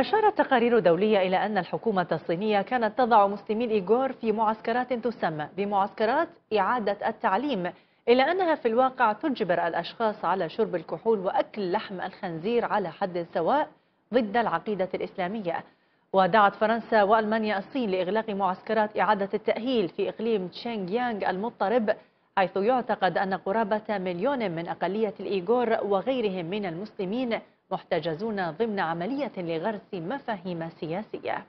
أشارت تقارير دولية إلى أن الحكومة الصينية كانت تضع مسلمي الإيغور في معسكرات تسمى بمعسكرات إعادة التعليم إلا أنها في الواقع تجبر الأشخاص على شرب الكحول وأكل لحم الخنزير على حد سواء ضد العقيدة الإسلامية ودعت فرنسا وألمانيا الصين لإغلاق معسكرات إعادة التأهيل في إقليم تشينغ يانغ المضطرب حيث يعتقد أن قرابة مليون من أقلية الإيغور وغيرهم من المسلمين محتجزون ضمن عملية لغرس مفاهيم سياسية